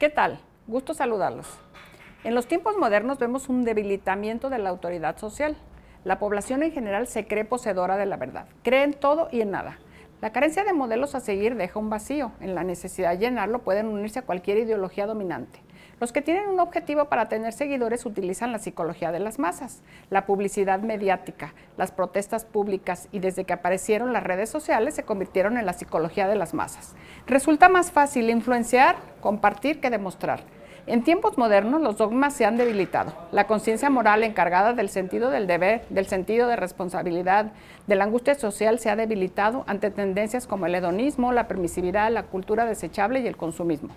¿Qué tal? Gusto saludarlos. En los tiempos modernos vemos un debilitamiento de la autoridad social. La población en general se cree poseedora de la verdad, cree en todo y en nada. La carencia de modelos a seguir deja un vacío. En la necesidad de llenarlo pueden unirse a cualquier ideología dominante. Los que tienen un objetivo para tener seguidores utilizan la psicología de las masas, la publicidad mediática, las protestas públicas y desde que aparecieron las redes sociales se convirtieron en la psicología de las masas. Resulta más fácil influenciar, compartir que demostrar. En tiempos modernos los dogmas se han debilitado. La conciencia moral encargada del sentido del deber, del sentido de responsabilidad, de la angustia social se ha debilitado ante tendencias como el hedonismo, la permisividad, la cultura desechable y el consumismo.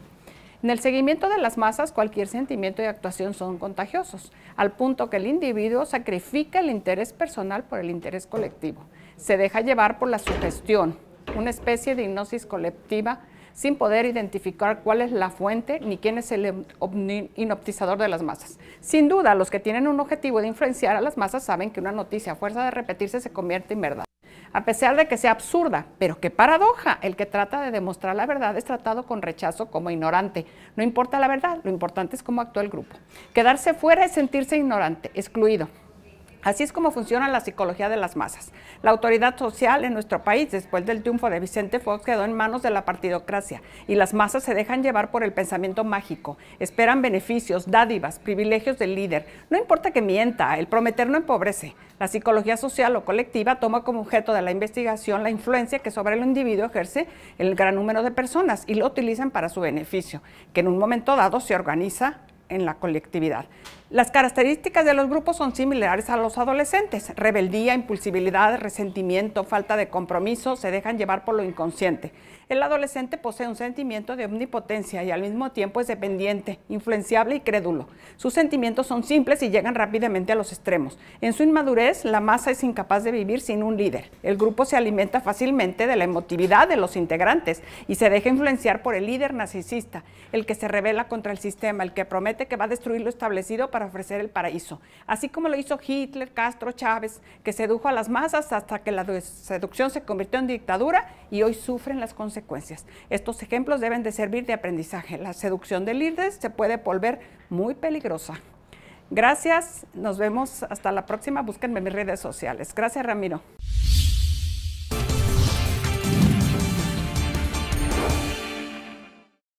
En el seguimiento de las masas, cualquier sentimiento y actuación son contagiosos, al punto que el individuo sacrifica el interés personal por el interés colectivo. Se deja llevar por la sugestión, una especie de hipnosis colectiva sin poder identificar cuál es la fuente ni quién es el inoptizador de las masas. Sin duda, los que tienen un objetivo de influenciar a las masas saben que una noticia a fuerza de repetirse se convierte en verdad a pesar de que sea absurda. Pero qué paradoja, el que trata de demostrar la verdad es tratado con rechazo como ignorante. No importa la verdad, lo importante es cómo actúa el grupo. Quedarse fuera es sentirse ignorante, excluido. Así es como funciona la psicología de las masas. La autoridad social en nuestro país, después del triunfo de Vicente Fox, quedó en manos de la partidocracia y las masas se dejan llevar por el pensamiento mágico. Esperan beneficios, dádivas, privilegios del líder. No importa que mienta, el prometer no empobrece. La psicología social o colectiva toma como objeto de la investigación la influencia que sobre el individuo ejerce el gran número de personas y lo utilizan para su beneficio, que en un momento dado se organiza en la colectividad. Las características de los grupos son similares a los adolescentes. Rebeldía, impulsividad, resentimiento, falta de compromiso, se dejan llevar por lo inconsciente. El adolescente posee un sentimiento de omnipotencia y al mismo tiempo es dependiente, influenciable y crédulo. Sus sentimientos son simples y llegan rápidamente a los extremos. En su inmadurez, la masa es incapaz de vivir sin un líder. El grupo se alimenta fácilmente de la emotividad de los integrantes y se deja influenciar por el líder narcisista, el que se rebela contra el sistema, el que promete que va a destruir lo establecido para ofrecer el paraíso, así como lo hizo Hitler, Castro, Chávez, que sedujo a las masas hasta que la seducción se convirtió en dictadura y hoy sufren las consecuencias. Estos ejemplos deben de servir de aprendizaje. La seducción de líderes se puede volver muy peligrosa. Gracias, nos vemos hasta la próxima. Búsquenme en mis redes sociales. Gracias, Ramiro.